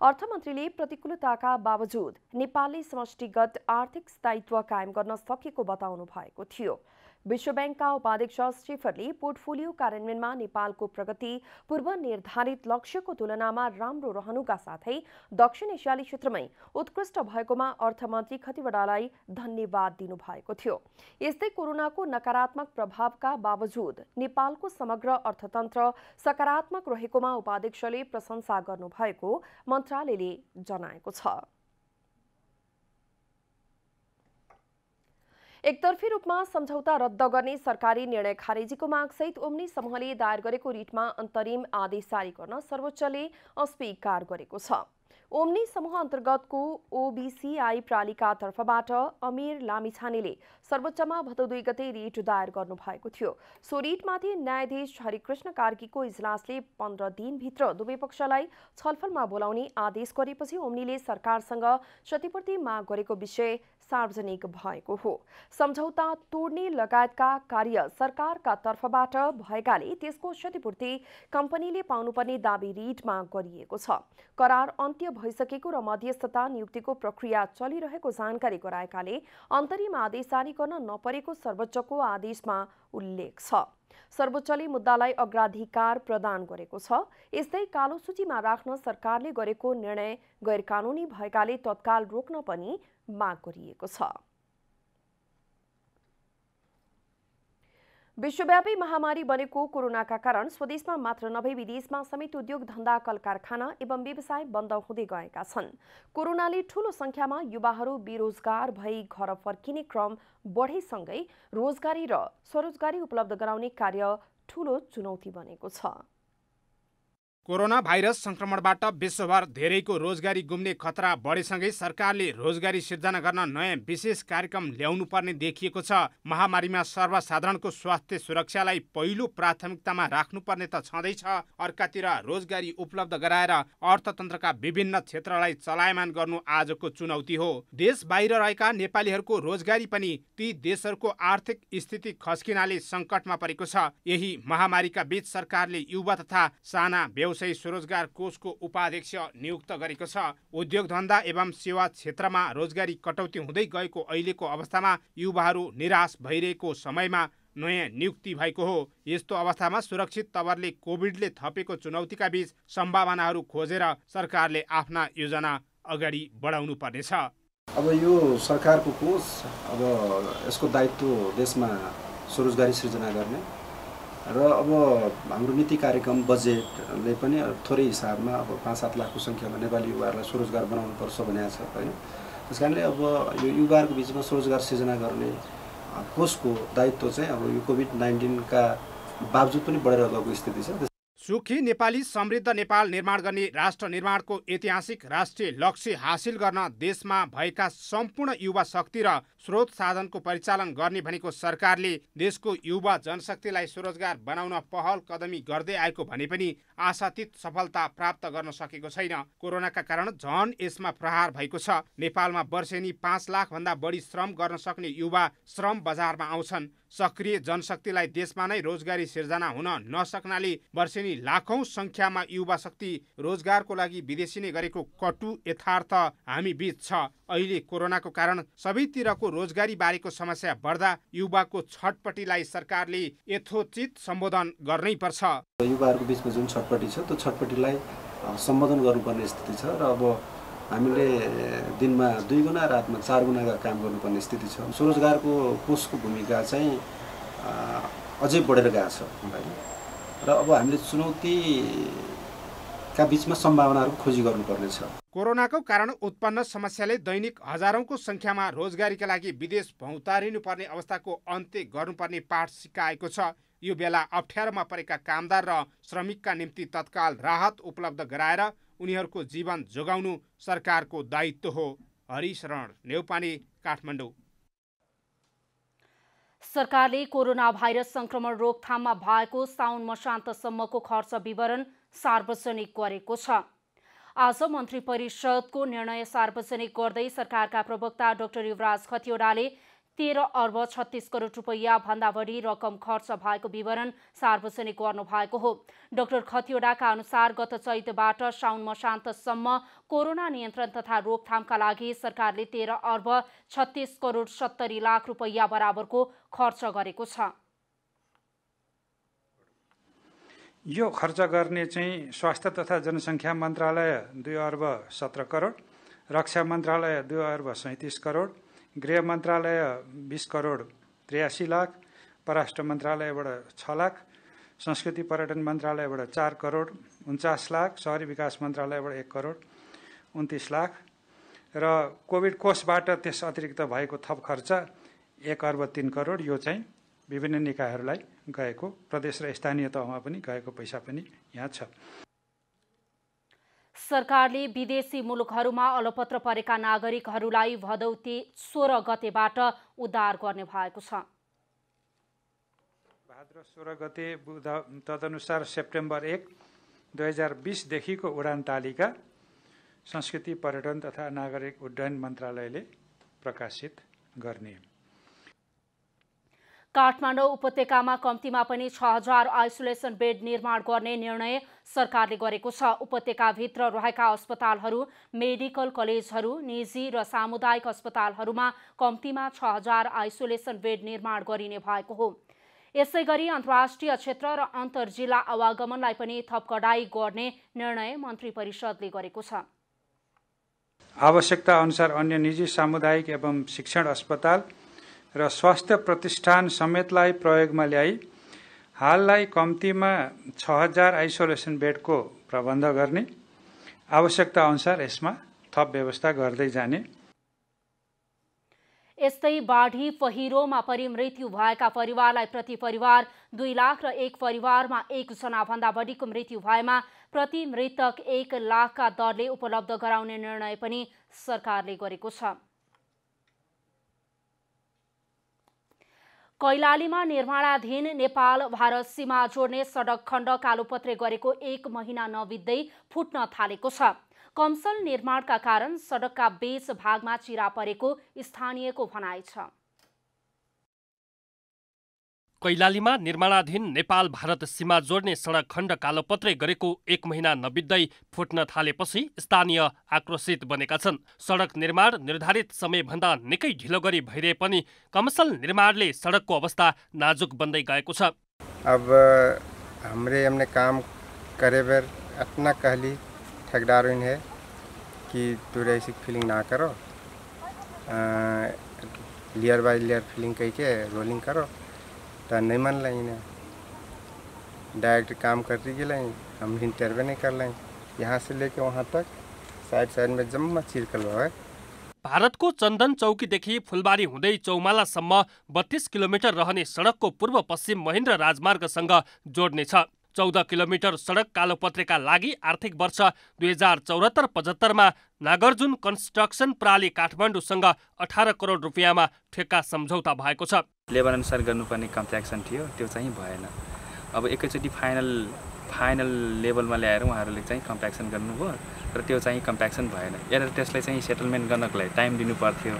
अर्थमन्त्रीले प्रतिकूलताका बावजुद नेपालले समष्टिगत आर्थिक स्थायित्व कायम गर्न सकेको बताउनु भएको थियो विश्व ब्याङ्कका उपाध्यक्ष स्टिफरले पोर्टफोलियो कार्यान्वयनमा नेपालको प्रगति पूर्व निर्धारित लक्ष्यको तुलनामा राम्रो रहनुका साथै दक्षिण एसियाली क्षेत्रमै उत्कृष्ट भएकोमा अर्थमन्त्री खतिवडालाई धन्यवाद दिनुभएको थियो यस्तै कोरोनाको नकारात्मक प्रभावका बावजुद नेपालको समग्र अर्थतन्त्र सकारात्मक रहेकोमा उपाध्यक्षले प्रशंसा गर्नुभएको मन्त्रालयले जनाएको छ एकतर्फी रूपमा सम्झौता रद्द गर्ने सरकारी निर्णय खारेजीको मागसहित ओम्नी समूहले दायर गरेको रिटमा अन्तरिम आदेश जारी गर्न सर्वोच्चले अस्वीकार गरेको छ ओम्नी समूह अन्तर्गतको ओबिसिआई प्रालिका तर्फबाट अमीर लामिछानेले सर्वोच्चमा भदौ दुई गते रिट दायर गर्नुभएको थियो सो रिटमाथि न्यायाधीश हरिकृष्ण कार्कीको इजलासले पन्ध्र दिनभित्र दुवै पक्षलाई छलफलमा बोलाउने आदेश गरेपछि ओम्नीले सरकारसँग क्षतिपूर्ति माग गरेको विषय सार्वजनिक भएको हो सम्झौता तोड्ने लगायतका कार्य सरकारका तर्फबाट भएकाले त्यसको क्षतिपूर्ति कम्पनीले पाउनुपर्ने दावी रिटमा गरिएको छ करार अन्त्य भइसकेको र मध्यस्थता नियुक्तिको प्रक्रिया चलिरहेको जानकारी गराएकाले अन्तरिम आदेश जारी गर्न नपरेको सर्वोच्चको आदेशमा उल्लेख छ सर्वोच्चले मुद्दालाई अग्राधिकार प्रदान गरेको छ यस्तै कालो सूचीमा राख्न सरकारले गरेको निर्णय गैर गैरकानूनी भएकाले तत्काल रोक्न पनि माग गरिएको छ विश्वव्यापी महामारी बनेको कोरोनाका कारण स्वदेशमा मात्र नभई विदेशमा समेत उद्योग धन्दा कल कारखाना एवं व्यवसाय बन्द हुँदै गएका छन् कोरोनाले ठूलो संख्यामा युवाहरू बेरोजगार भई घर फर्किने क्रम बढेसँगै रोजगारी र स्वरोजगारी उपलब्ध गराउने कार्य ठूलो चुनौती बनेको छ कोरोना भाइरस संक्रमणबाट विश्वभर धेरैको रोजगारी गुम्ने खतरा बढेसँगै सरकारले रोजगारी सिर्जना गर्न नयाँ विशेष कार्यक्रम ल्याउनु पर्ने देखिएको छ महामारीमा सर्वसाधारणको स्वास्थ्य सुरक्षालाई पहिलो प्राथमिकतामा राख्नुपर्ने त छँदैछ अर्कातिर रोजगारी उपलब्ध गराएर अर्थतन्त्रका विभिन्न क्षेत्रलाई चलायमान गर्नु आजको चुनौती हो देश बाहिर रहेका नेपालीहरूको रोजगारी पनि ती देशहरूको आर्थिक स्थिति खस्किनाले सङ्कटमा परेको छ यही महामारीका बीच सरकारले युवा तथा साना व्यवसाय नौसै स्वरोजगार कोषको उपाध्यक्ष नियुक्त गरेको छ उद्योग धन्दा एवं सेवा क्षेत्रमा रोजगारी कटौती हुँदै गएको अहिलेको अवस्थामा युवाहरू निराश भइरहेको समयमा नयाँ नियुक्ति भएको हो यस्तो अवस्थामा सुरक्षित तवरले कोभिडले थपेको चुनौतीका बीच सम्भावनाहरू खोजेर सरकारले आफ्ना योजना अगाडि बढाउनु पर्नेछ अब यो सरकारको कोष अब यसको दायित्व देशमा स्वरोजगारी सृजना गर्ने र अब हाम्रो नीति कार्यक्रम बजेटले पनि थोरै हिसाबमा अब पाँच सात लाखको सङ्ख्यामा नेपाली युवाहरूलाई स्वरोजगार बनाउनुपर्छ भनेको छ होइन त्यस कारणले अब यो युवाहरूको बिचमा स्वरोजगार सिर्जना गर्ने कोषको दायित्व चाहिँ अब यो कोभिड नाइन्टिनका बावजुद पनि बढेर गएको स्थिति छ सुखी नेपाली समृद्ध नेपाल निर्माण गर्ने राष्ट्र निर्माणको ऐतिहासिक राष्ट्रिय लक्ष्य हासिल गर्न देशमा भएका सम्पूर्ण युवा शक्ति र स्रोत साधनको परिचालन गर्ने भनेको सरकारले देशको युवा जनशक्तिलाई स्वरोजगार बनाउन पहल कदमी गर्दै आएको भने पनि आशातीत सफलता प्राप्त गर्न सकेको छैन कोरोनाका कारण झन यसमा प्रहार भएको छ नेपालमा वर्षेनी पाँच लाखभन्दा बढी श्रम गर्न सक्ने युवा श्रम बजारमा आउँछन् सक्रिय जनशक्तिलाई देशमा नै रोजगारी सिर्जना हुन नसक्नाले वर्षेनी लाखौँ सङ्ख्यामा युवा शक्ति रोजगारको लागि विदेशी नै गरेको कटु यथार्थ हामी बीच छ अहिले कोरोनाको कारण सबैतिरको रोजगारी बारेको समस्या बढ्दा युवाको छटपट्टिलाई सरकारले यथोचित सम्बोधन गर्नै पर्छ युवाहरूको बिचमा जुन छटपट्टि छ त्यो छटपट्टिलाई सम्बोधन गर्नुपर्ने स्थिति छ र अब हामीले दिनमा दुई गुणा रातमा चार गुणा काम गर्नुपर्ने स्थिति छ स्वरोजगारको कोषको भूमिका चाहिँ अझै बढेर गएको छ र अब हामीले चुनौतीका बिचमा सम्भावनाहरू खोजी गर्नुपर्नेछ कोरोनाको कारण उत्पन्न समस्याले दैनिक हजारौँको सङ्ख्यामा रोजगारीका लागि विदेश भौतारिनुपर्ने अवस्थाको अन्त्य गर्नुपर्ने पाठ सिकाएको छ यो बेला अप्ठ्यारोमा परेका कामदार र श्रमिकका निम्ति तत्काल राहत उपलब्ध गराएर उनीहरूको जीवन जोगाउनु सरकारको दायित्व हो हरिशरण नेउपानी काठमाडौँ सरकारले कोरोना भाइरस सङ्क्रमण रोकथाममा भएको साउन मसान्तसम्मको खर्च विवरण सार्वजनिक गरेको छ आज मन्त्री परिषदको निर्णय सार्वजनिक गर्दै सरकारका प्रवक्ता डाक्टर युवराज खतिवड़ाले तेह्र अर्ब छत्तिस करोड रुपैयाँ भन्दा बढी रकम खर्च भएको विवरण सार्वजनिक गर्नुभएको हो डाक्टर खतिवड़ाका अनुसार गत चैतबाट साउन मसान्तसम्म कोरोना नियन्त्रण तथा रोकथामका लागि सरकारले तेह्र अर्ब छत्तिस करोड सत्तरी लाख रुपैयाँ बराबरको खर्च गरेको छ यो खर्च गर्ने चाहिँ स्वास्थ्य तथा जनसङ्ख्या मन्त्रालय दुई अर्ब सत्र करोड रक्षा मन्त्रालय दुई अर्ब सैँतिस करोड गृह मन्त्रालय बिस करोड त्रियासी लाख परराष्ट्र मन्त्रालयबाट छ लाख संस्कृति पर्यटन मन्त्रालयबाट चार करोड उन्चास लाख सहरी विकास मन्त्रालयबाट एक करोड उन्तिस लाख र कोभिड कोषबाट त्यस अतिरिक्त भएको थप खर्च एक अर्ब तिन करोड यो चाहिँ विभिन्न निकायहरूलाई गएको प्रदेश र स्थानीय तहमा पनि गएको पैसा पनि यहाँ छ सरकारले विदेशी मुलुकहरूमा अलपत्र परेका नागरिकहरूलाई भदौती सोह्र गतेबाट उद्धार गर्ने भएको छ भाद्र सोह्र गते बुध तदनुसार सेप्टेम्बर एक दुई हजार बिसदेखिको उडान तालिका संस्कृति पर्यटन तथा नागरिक उड्डयन मन्त्रालयले प्रकाशित गर्ने काठमाडौँ उपत्यकामा कम्तीमा पनि छ हजार आइसोलेसन बेड निर्माण गर्ने निर्णय सरकारले गरेको छ उपत्यकाभित्र रहेका अस्पतालहरू मेडिकल कलेजहरू निजी र सामुदायिक अस्पतालहरूमा कम्तीमा छ हजार आइसोलेसन बेड निर्माण गरिने भएको हो यसै गरी अन्तर्राष्ट्रिय क्षेत्र र अन्तर्जिल्ला आवागमनलाई पनि थप कडाई गर्ने निर्णय मन्त्री परिषदले गरेको छ आवश्यकता अनुसार अन्य निजी सामुदायिक एवं शिक्षण अस्पताल र स्वास्थ्य प्रतिष्ठान समेतलाई प्रयोगमा ल्याई हाललाई कम्तीमा छ हजार आइसोलेसन बेडको प्रबन्ध गर्ने आवश्यकता अनुसार यसमा थप व्यवस्था गर्दै जाने यस्तै बाढी पहिरोमा परिमृत्यु भएका परिवारलाई प्रति परिवार दुई लाख र एक परिवारमा एकजनाभन्दा बढीको मृत्यु भएमा प्रति मृतक एक लाखका दरले उपलब्ध गराउने निर्णय पनि सरकारले गरेको छ कैलालीमा निर्माणाधीन नेपाल भारत सीमा जोड्ने सडक खण्ड कालोपत्रे गरेको एक महिना नबित्दै फुट्न थालेको छ कमसल निर्माणका कारण सडकका बेच भागमा चिरा परेको स्थानीयको भनाइ छ कैलालीमा निर्माणाधीन नेपाल भारत सीमा जोड्ने सडक खण्ड कालोपत्रे गरेको एक महिना नबित्दै फुट्न थालेपछि स्थानीय आक्रोशित बनेका छन् सडक निर्माण निर्धारित समयभन्दा निकै ढिलो गरी भइरहे पनि कमसल निर्माणले सडकको अवस्था नाजुक बन्दै गएको छ अब हाम्रो काम गरेर कहली है कि ऐसी लेयर बाई लेयर फिलिङ कहिके रोलिङ गरौ तो नहीं मान लें इन्हें डायरेक्ट काम कर दी लें हम इंटरव्यू नहीं कर लें यहाँ से लेके वहाँ तक साइड साइड में जम्मा चिर्कल है भारतको चन्दन चौकीदेखि फुलबारी हुँदै चौमालासम्म बत्तीस किलोमिटर रहने सडकको पूर्व पश्चिम महेन्द्र राजमार्गसँग जोड्नेछ चौध किलोमिटर सडक कालोपत्रेका लागि आर्थिक वर्ष दुई हजार चौहत्तर पचहत्तरमा नागार्जुन कन्स्ट्रक्सन प्राली काठमाडौँसँग अठार करोड रुपियाँमा ठेक्का सम्झौता भएको छ अनुसार गर्नुपर्ने कम्प्याक्सन थियो त्यो चाहिँ भएन अब एकैचोटि फाइनल फाइनल लेभलमा ल्याएर उहाँहरूले चाहिँ कम्प्याक्सन गर्नुभयो र त्यो चाहिँ कम्प्याक्सन भएन यसलाई त्यसलाई चाहिँ सेटलमेन्ट गर्नको लागि टाइम दिनु पर्थ्यो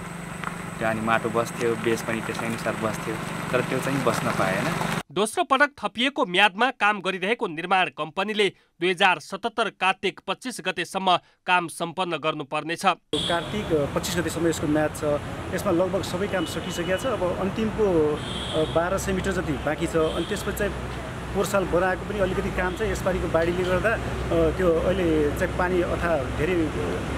त्यो अनि माटो बस्थ्यो बेस पनि त्यसै अनुसार बस्थ्यो तर त्यो चाहिँ बस्न पाएन दोस्रो पटक थपिएको म्यादमा काम गरिरहेको निर्माण कम्पनीले दुई हजार सतहत्तर कार्तिक पच्चिस गतेसम्म काम सम्पन्न गर्नुपर्नेछ कार्तिक पच्चिस गतेसम्म यसको म्याद छ यसमा लगभग सबै काम सकिसकेको छ अब अन्तिमको बाह्र सय मिटर जति बाँकी छ अनि त्यसपछि चाहिँ पोर्साल बनाएको पनि अलिकति काम छ यसपालिको बाढीले गर्दा त्यो अहिले चाहिँ पानी अथा धेरै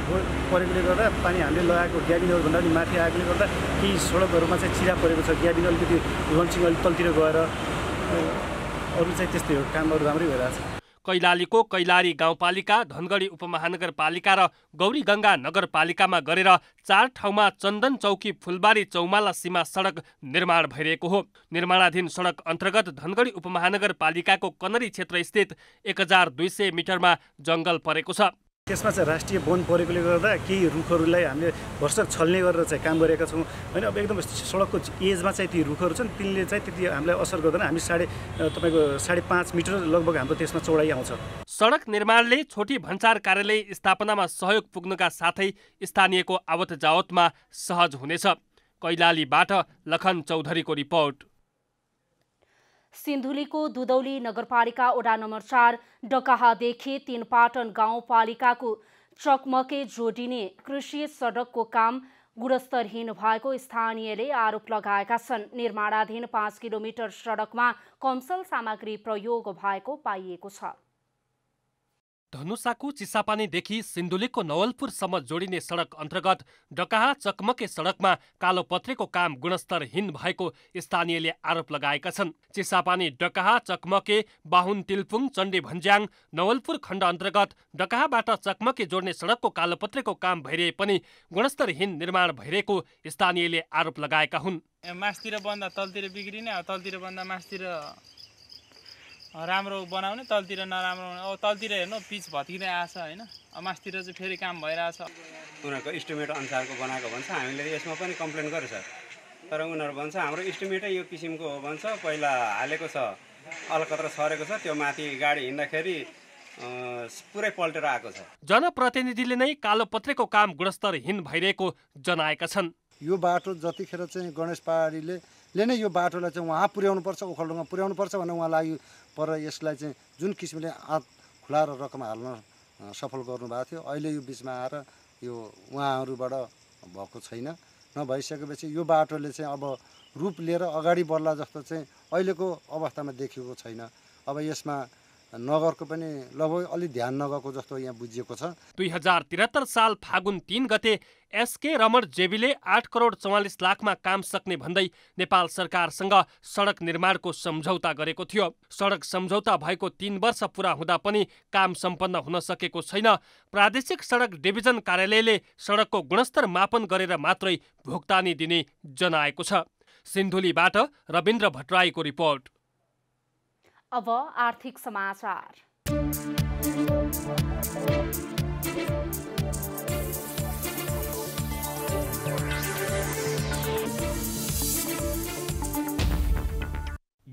परेकोले गर्दा पानी हामीले लगाएको ग्याबिनहरूभन्दा पनि माथि आएकोले गर्दा केही सडकहरूमा चाहिँ चिरा परेको छ ग्याबिन अलिकति लन्चिङ अलिक तलतिर गएर अरू चाहिँ त्यस्तै हो कामहरू राम्रै भइरहेको छ कैलालीको कैलारी गाउँपालिका धनगढी उपमहानगरपालिका र गौरीगङ्गा नगरपालिकामा गरेर चार ठाउँमा चन्दन चौकी फुलबारी चौमाला सीमा सडक निर्माण भइरहेको हो निर्माणाधीन सडक अन्तर्गत धनगढी उपमहानगरपालिकाको कनरी क्षेत्रस्थित एक हजार दुई सय मिटरमा जङ्गल परेको छ त्यसमा चाहिँ राष्ट्रिय वन परेकोले गर्दा केही रुखहरूलाई हामीले भर्सक छल्ने गरेर चाहिँ काम गरेका छौँ होइन अब एकदम सडकको एजमा चाहिँ ती रुखहरू छन् तिनले चाहिँ त्यति हामीलाई असर गर्दैन हामी साढे तपाईँको साढे पाँच मिटर लगभग हाम्रो त्यसमा चौडाइ आउँछ सडक निर्माणले छोटी भन्सार कार्यालय स्थापनामा सहयोग पुग्नुका साथै स्थानीयको आवत जावतमा सहज हुनेछ कैलालीबाट लखन चौधरीको रिपोर्ट सिन्धुलीको दुधौली नगरपालिका वडा नम्बर चार डकाहादेखि तिनपाटन गाउँपालिकाको चकमके जोडिने कृषि सडकको काम गुणस्तरहीन भएको स्थानीयले आरोप लगाएका छन् निर्माणाधीन पाँच किलोमिटर सडकमा कमसल सामग्री प्रयोग भएको पाइएको छ धनुषाको चिसापानीदेखि सिन्धुलीको नवलपुरसम्म जोडिने सडक अन्तर्गत डकाहा चकमके सडकमा कालोपत्रेको काम गुणस्तरहीन भएको स्थानीयले आरोप लगाएका छन् चिसापानी डकाहा चकमके बाहुन तिलपुङ चण्डी भन्ज्याङ नवलपुर खण्ड अन्तर्गत डकाहाबाट चकमके जोड्ने सडकको कालोपत्रेको काम भइरहे पनि गुणस्तरहीन निर्माण भइरहेको स्थानीयले आरोप लगाएका हुन् मासतिर बन्दा तलतिर बिग्रिने तलतिर बन्दा मासतिर राम्रो बनाउने तलतिर नराम्रो अब तलतिर हेर्नु पिच भत्किँदै आएछ होइन मासतिर चाहिँ फेरि काम भइरहेछ उनीहरूको इस्टिमेट अनुसारको बनाएको भन्छ हामीले यसमा पनि कम्प्लेन सर तर उनीहरू भन्छ हाम्रो इस्टिमेटै यो किसिमको हो भन्छ पहिला हालेको छ अलकत्र छरेको छ त्यो माथि गाडी हिँड्दाखेरि पुरै पल्टेर आएको छ जनप्रतिनिधिले नै कालो पत्रेको काम गुणस्तरहीन भइरहेको जनाएका छन् यो बाटो जतिखेर चाहिँ गणेश पहाडीले ले नै यो बाटोलाई चाहिँ उहाँ पुर्याउनुपर्छ ओखलडुङ्गा पर्छ भनेर उहाँ लागि पर यसलाई चाहिँ जुन किसिमले आँत खुला र रकम हाल्न सफल गर्नुभएको थियो अहिले यो बिचमा आएर यो उहाँहरूबाट भएको छैन नभइसकेपछि यो बाटोले चाहिँ अब रूप लिएर अगाडि बढ्ला जस्तो चाहिँ अहिलेको अवस्थामा देखिएको छैन अब यसमा नगरको पनि लगभग अलिक ध्यान नगएको जस्तो यहाँ बुझिएको छ दुई हजार त्रिहत्तर साल फागुन तिन गते एसके रमण जेबीले आठ करोड चौवालिस लाखमा काम सक्ने भन्दै नेपाल सरकारसँग सडक निर्माणको सम्झौता गरेको थियो सडक सम्झौता भएको तीन वर्ष पुरा हुँदा पनि काम सम्पन्न हुन सकेको छैन प्रादेशिक सडक डिभिजन कार्यालयले सडकको गुणस्तर मापन गरेर मात्रै भुक्तानी दिने जनाएको छ सिन्धुलीबाट रविन्द्र भट्टराईको रिपोर्ट अब आर्थिक समाचार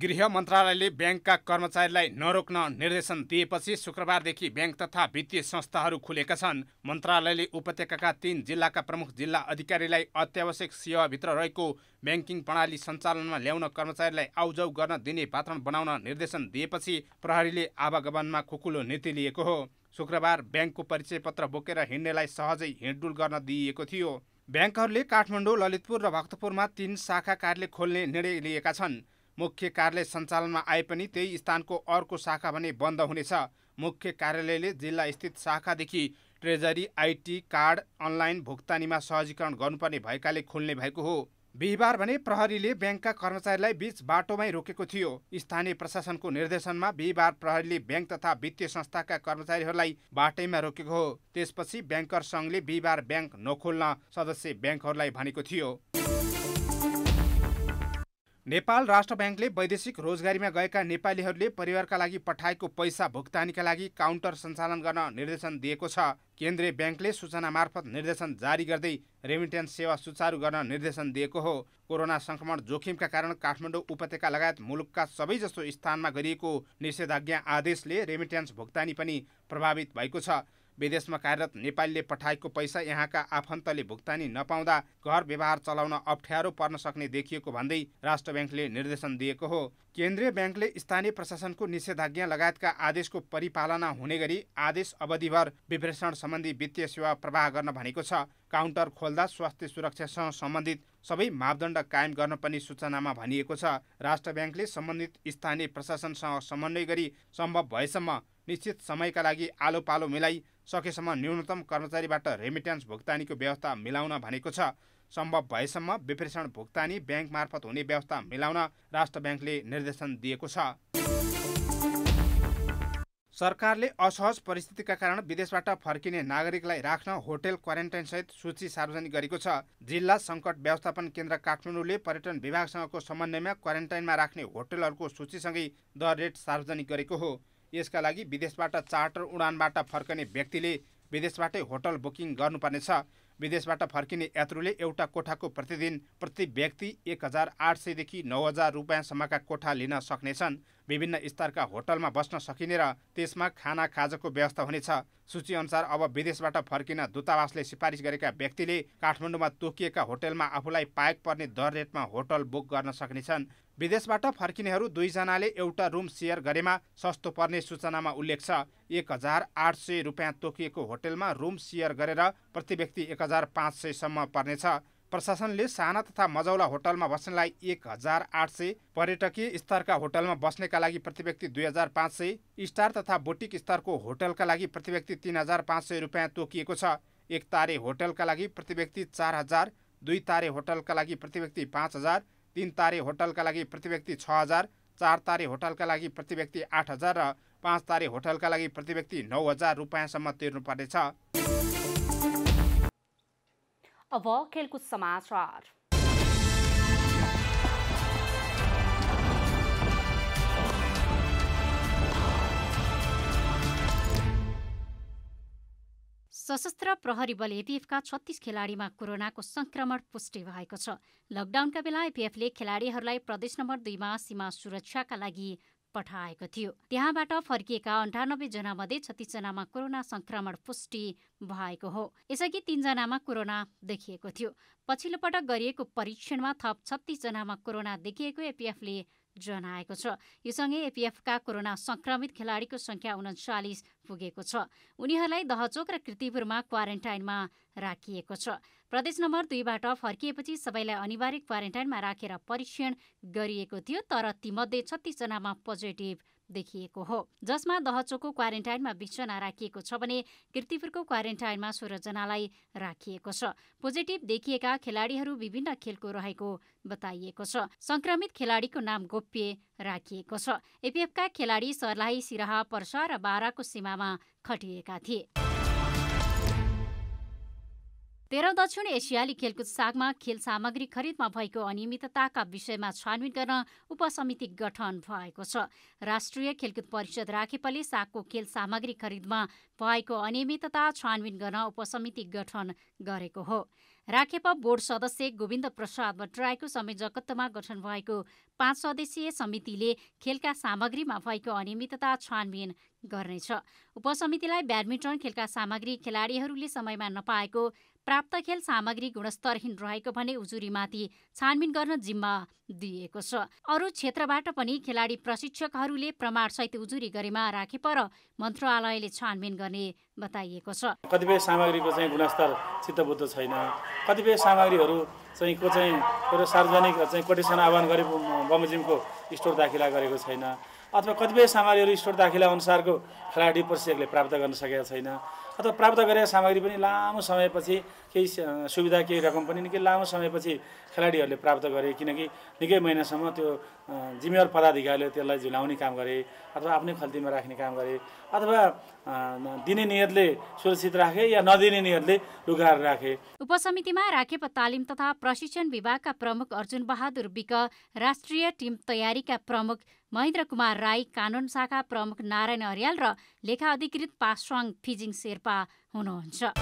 गृह मन्त्रालयले ब्याङ्कका कर्मचारीलाई नरोक्न निर्देशन दिएपछि शुक्रबारदेखि ब्याङ्क तथा वित्तीय संस्थाहरू खुलेका छन् मन्त्रालयले उपत्यका तीन जिल्लाका प्रमुख जिल्ला अधिकारीलाई अत्यावश्यक सेवाभित्र रहेको ब्याङ्किङ प्रणाली सञ्चालनमा ल्याउन कर्मचारीलाई आउजाउ गर्न दिने वातावरण बनाउन निर्देशन दिएपछि प्रहरीले आवागमनमा खुकुलो नीति लिएको हो शुक्रबार ब्याङ्कको परिचय पत्र बोकेर हिँड्नेलाई सहजै हिँडडुल गर्न दिइएको थियो ब्याङ्कहरूले काठमाडौँ ललितपुर र भक्तपुरमा तीन शाखा कार्यालय खोल्ने निर्णय लिएका छन् मुख्य कार्यालय सञ्चालनमा आए पनि त्यही स्थानको अर्को शाखा भने बन्द हुनेछ मुख्य कार्यालयले जिल्लास्थित शाखादेखि ट्रेजरी आइटी कार्ड अनलाइन भुक्तानीमा सहजीकरण गर्नुपर्ने भएकाले खोल्ने भएको हो बिहिबार भने प्रहरीले ब्याङ्कका कर्मचारीलाई बीच बाटोमै रोकेको थियो स्थानीय प्रशासनको निर्देशनमा बिहिबार प्रहरीले ब्याङ्क तथा वित्तीय संस्थाका कर्मचारीहरूलाई बाटैमा रोकेको हो त्यसपछि ब्याङ्कर सङ्घले बिहिबार ब्याङ्क नखोल्न सदस्य ब्याङ्कहरूलाई भनेको थियो नेपाल राष्ट्र ब्याङ्कले वैदेशिक रोजगारीमा गएका नेपालीहरूले परिवारका लागि पठाएको पैसा भुक्तानीका लागि काउन्टर सञ्चालन गर्न निर्देशन दिएको छ केन्द्रीय ब्याङ्कले सूचना मार्फत निर्देशन जारी गर्दै रेमिटेन्स सेवा सुचारू गर्न निर्देशन दिएको हो कोरोना सङ्क्रमण जोखिमका कारण काठमाडौँ उपत्यका लगायत मुलुकका सबैजसो स्थानमा गरिएको निषेधाज्ञा आदेशले रेमिटेन्स भुक्तानी पनि प्रभावित भएको छ विदेशमा कार्यरत नेपालीले पठाएको पैसा यहाँका आफन्तले भुक्तानी नपाउँदा घर व्यवहार चलाउन अप्ठ्यारो पर्न सक्ने देखिएको भन्दै राष्ट्र ब्याङ्कले निर्देशन दिएको हो केन्द्रीय ब्याङ्कले स्थानीय प्रशासनको निषेधाज्ञा लगायतका आदेशको परिपालना हुने गरी आदेश अवधिभर विप्रेषण सम्बन्धी वित्तीय सेवा प्रवाह गर्न भनेको छ काउन्टर खोल्दा स्वास्थ्य सुरक्षासँग सम्बन्धित सबै मापदण्ड कायम गर्न पनि सूचनामा भनिएको छ राष्ट्र ब्याङ्कले सम्बन्धित स्थानीय प्रशासनसँग समन्वय गरी सम्भव भएसम्म निश्चित समयका लागि आलो पालो मिलाई सकेसम्म न्यूनतम कर्मचारीबाट रेमिट्यान्स भुक्तानीको व्यवस्था मिलाउन भनेको छ सम्भव भएसम्म विप्रेषण भुक्तानी ब्याङ्क मार्फत हुने व्यवस्था मिलाउन राष्ट्र ब्याङ्कले निर्देशन दिएको छ सरकारले असहज परिस्थितिका कारण विदेशबाट फर्किने नागरिकलाई राख्न होटेल क्वारेन्टाइनसहित सूची सार्वजनिक गरेको छ जिल्ला सङ्कट व्यवस्थापन केन्द्र काठमाडौँले पर्यटन विभागसँगको समन्वयमा क्वारेन्टाइनमा राख्ने होटलहरूको सूचीसँगै दर रेट सार्वजनिक गरेको हो यसका लागि विदेशबाट चार्टर उडानबाट फर्कने व्यक्तिले विदेशबाटै होटल बुकिङ गर्नुपर्नेछ विदेशबाट फर्किने यात्रुले एउटा कोठाको प्रतिदिन प्रति व्यक्ति एक हजार आठ सयदेखि नौ हजार रुपियाँसम्मका कोठा लिन सक्नेछन् विभिन्न स्तरका होटलमा बस्न सकिने र त्यसमा खाना खाजाको व्यवस्था हुनेछ सूचीअनुसार अब विदेशबाट फर्किन दूतावासले सिफारिस गरेका व्यक्तिले काठमाडौँमा तोकिएका होटलमा आफूलाई पाएक पर्ने दर रेटमा होटल बुक गर्न सक्नेछन् विदेशबाट फर्किनेहरू दुईजनाले एउटा रुम सेयर गरेमा सस्तो पर्ने सूचनामा उल्लेख छ एक हजार आठ सय रुपियाँ तोकिएको होटेलमा रुम सेयर गरेर प्रति व्यक्ति एक हजार पाँच सयसम्म पर्नेछ प्रशासनले साना तथा मजौला होटलमा बस्नेलाई एक हजार आठ सय पर्यटकीय स्तरका होटलमा बस्नेका लागि प्रति व्यक्ति दुई हजार पाँच सय स्टार तथा बोटिक स्तरको होटलका लागि प्रतिव्यक्ति तिन हजार पाँच सय रुपियाँ तोकिएको छ एक तारे होटलका लागि प्रतिव्यक्ति चार हजार दुई तारे होटलका लागि प्रतिव्यक्ति पाँच हजार तिन तारे होटलका लागि प्रति व्यक्ति छ हजार चार तारे होटलका लागि प्रति व्यक्ति आठ हजार र पाँच तारे होटलका लागि प्रति व्यक्ति नौ हजार रुपियाँसम्म तिर्नुपर्नेछ अब खेलकुद समाचार सशस्त्र प्रहरी बल एपिएफका छत्तिस खेलाडीमा कोरोनाको संक्रमण पुष्टि भएको छ लकडाउनका बेला एपिएफले खेलाडीहरूलाई प्रदेश नम्बर दुईमा सीमा सुरक्षाका लागि पठाएको थियो त्यहाँबाट फर्किएका अन्ठानब्बे जनामध्ये छत्तिसजनामा कोरोना संक्रमण पुष्टि भएको हो यसअघि तीनजनामा कोरोना देखिएको थियो पछिल्लो पटक गरिएको परीक्षणमा थप छत्तिसजनामा कोरोना देखिएको एपिएफले जनाएको छ यो सँगै एपिएफका कोरोना संक्रमित खेलाडीको संख्या उन्चालिस पुगेको छ उनीहरूलाई दहचोक र कृतिपुरमा क्वारेन्टाइनमा राखिएको छ प्रदेश नम्बर दुईबाट फर्किएपछि सबैलाई अनिवार्य क्वारेन्टाइनमा राखेर परीक्षण गरिएको थियो तर तीमध्ये छत्तिसजनामा पोजिटिभ देखिएको हो जसमा दहचोको क्वारेन्टाइनमा बिसजना राखिएको छ भने किर्तिपुरको क्वारेन्टाइनमा सोह्रजनालाई राखिएको छ पोजिटिभ देखिएका खेलाडीहरू विभिन्न खेलको रहेको बताइएको छ संक्रमित खेलाडीको नाम गोप्य राखिएको छ एपिएफका खेलाडी सर्लाही सिराहा पर्सा र बाराको सीमामा खटिएका थिए तेह्र दक्षिण एसियाली खेलकुद सागमा खेल सामग्री खरिदमा भएको अनियमितताका विषयमा छानबिन गर्न उपसमिति गठन भएको छ राष्ट्रिय खेलकुद परिषद राखेपले सागको खेल सामग्री खरिदमा भएको अनियमितता छानबिन गर्न उपसमिति गठन गरेको हो राखेप बोर्ड सदस्य गोविन्द प्रसाद भट्टराईको समय जगत्तमा गठन भएको पाँच सदस्यीय समितिले खेलका सामग्रीमा भएको अनियमितता छानबिन गर्नेछ उपसमितिलाई ब्याडमिन्टन खेलका सामग्री खेलाडीहरूले समयमा नपाएको प्राप्त खेल सामग्री गुणस्तरहीन रहेको भने उजुरीमाथि छानबिन गर्न जिम्मा दिएको छ अरू क्षेत्रबाट पनि खेलाडी प्रशिक्षकहरूले प्रमाणसहित उजुरी गरेमा राखे पर मन्त्रालयले छानबिन गर्ने बताइएको छ कतिपय सामग्रीको चाहिँ गुणस्तर चित्तबुद्ध छैन कतिपय सामग्रीहरू चाहिँ को चाहिँ सार्वजनिक चाहिँ कोटेसन आह्वान गरे बमोजिमको स्टोर दाखिला गरेको छैन अथवा कतिपय सामग्रीहरू स्टोर दाखिला अनुसारको खेलाडी प्रशिक्षकले प्राप्त गर्न सकेका छैन अथवा प्राप्त गरेका सामग्री पनि लामो समयपछि केही सुविधा केही रकम पनि निकै लामो समयपछि खेलाडीहरूले प्राप्त गरे किनकि निकै महिनासम्म त्यो जिम्मेवार पदाधिकारीले त्यसलाई झिलाउने काम गरे अथवा आफ्नै खल्तीमा राख्ने काम गरे अथवा दिने नियतले सुरक्षित राखे या नदिने नियतले लुगाएर राखे उपसमितिमा राखेप तालिम तथा प्रशिक्षण विभागका प्रमुख अर्जुन बहादुर विक राष्ट्रिय टिम तयारीका प्रमुख महेन्द्र कुमार राई कानुन शाखा प्रमुख नारायण हरियाल र लेखा अधिकृत पासवाङ फिजिङ शेर्पा हुनुहुन्छ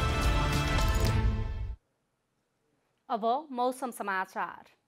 अब मौसम समाचार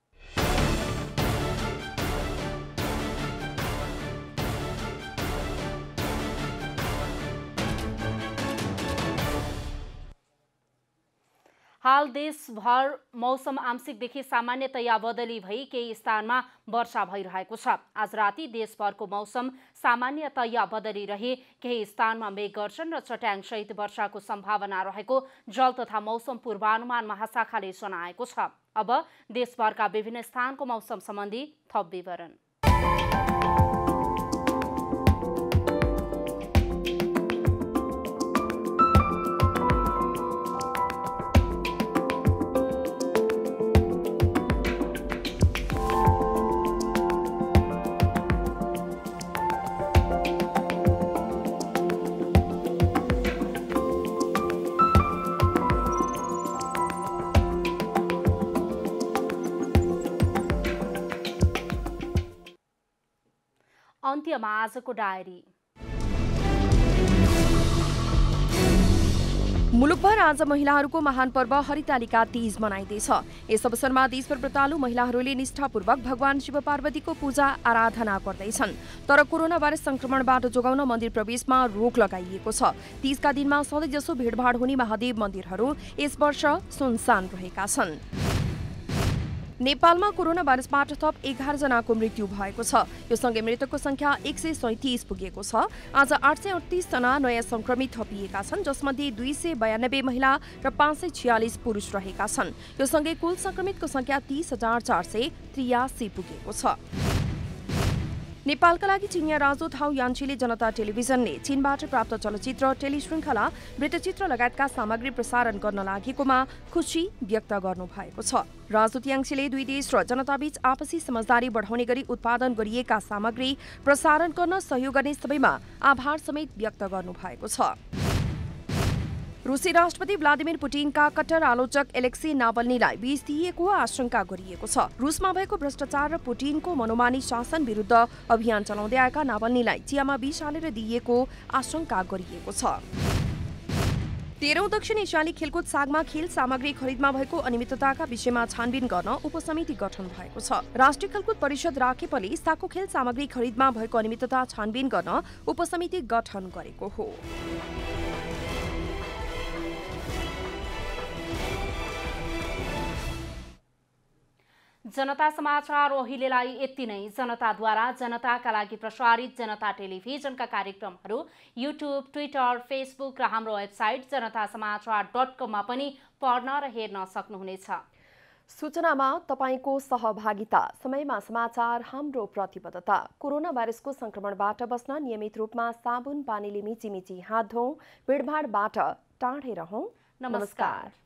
हाल देशभर मौसम आंशिकदेखि सामान्यतया बदली भई केही स्थानमा वर्षा भइरहेको छ आज राति देशभरको मौसम सामान्यतया बदली रहे केही स्थानमा मेघगर्जन र चट्याङसहित वर्षाको सम्भावना रहेको जल तथा मौसम पूर्वानुमान महाशाखाले जनाएको छ अब देशभरका विभिन्न स्थानको मौसम सम्बन्धी थप विवरण अन्त्यमा आजको डायरी मुलुकभर आज महिलाहरूको महान पर्व हरितालिका तीज मनाइँदैछ यस अवसरमा देशभर व्रतालु महिलाहरूले निष्ठापूर्वक भगवान शिव पार्वतीको पूजा आराधना गर्दैछन् तर कोरोना भाइरस संक्रमणबाट जोगाउन मन्दिर प्रवेशमा रोक लगाइएको छ तीजका दिनमा सधैँजसो भिडभाड हुने महादेव मन्दिरहरू यस वर्ष सुनसान रहेका छन् नेपालमा कोरोना भाइरसबाट थप एघारजनाको मृत्यु भएको छ यो सँगै मृतकको संख्या एक सय सैतिस पुगेको छ आज आठ सय अडतिसजना नयाँ संक्रमित थपिएका छन् जसमध्ये दुई सय बयानब्बे महिला र पाँच सय छ्यालिस पुरुष रहेका छन् यो सँगै कुल संक्रमितको संख्या तीस हजार चार सय त्रियासी पुगेको छ नेपालका लागि चिनिया राजदूत थाउ यान्छीले जनता टेलिभिजनले चीनबाट प्राप्त चलचित्र टेलिश्रृङ्खला वृत्तचित्र लगायतका सामग्री प्रसारण गर्न लागेकोमा खुसी व्यक्त गर्नु भएको छ राजदूत याङ्छीले दुई देश र जनताबीच आपसी समझदारी बढाउने गरी उत्पादन गरिएका सामग्री प्रसारण गर्न सहयोग गर्ने सबैमा आभार समेत व्यक्त गर्नु भएको छ रुसी राष्ट्रपति भ्लादिमिर पुटिनका कट्टर आलोचक एलेक्सी नावल्नीलाई बिच दिइएको आशंका गरिएको छ रुसमा भएको भ्रष्टाचार र पुटिनको मनोमानी शासन विरुद्ध अभियान चलाउँदै आएका नावल्नीलाई चियामा बिष हालेर दिइएको आशंका गरिएको छ तेह्रौँ दक्षिण एसियाली खेलकुद सागमा खेल सामग्री खरिदमा भएको अनियमितताका विषयमा छानबिन गर्न उपसमिति गठन भएको छ राष्ट्रिय खेलकुद परिषद राखेपछि सागको खेल सामग्री खरिदमा भएको अनियमितता छानबिन गर्न उपसमिति गठन गरेको हो जनता समाचार ओहिलेलाई यति नै जनताद्वारा जनताका लागि प्रसारित जनता टेलिभिजनका कार्यक्रमहरू युट्युब ट्विटर फेसबुक र हाम्रो वेबसाइट जनता समाचार डट कममा पनि पढ्न र हेर्न सक्नुहुनेछ सूचनामा तपाईँको सहभागिता समयमा समाचार हाम्रो प्रतिबद्धता कोरोना भाइरसको संक्रमणबाट बस्न नियमित रूपमा साबुन पानीले मिचिमिची हात धोँ भिडभाडबाट टाढै नमस्कार, नमस्कार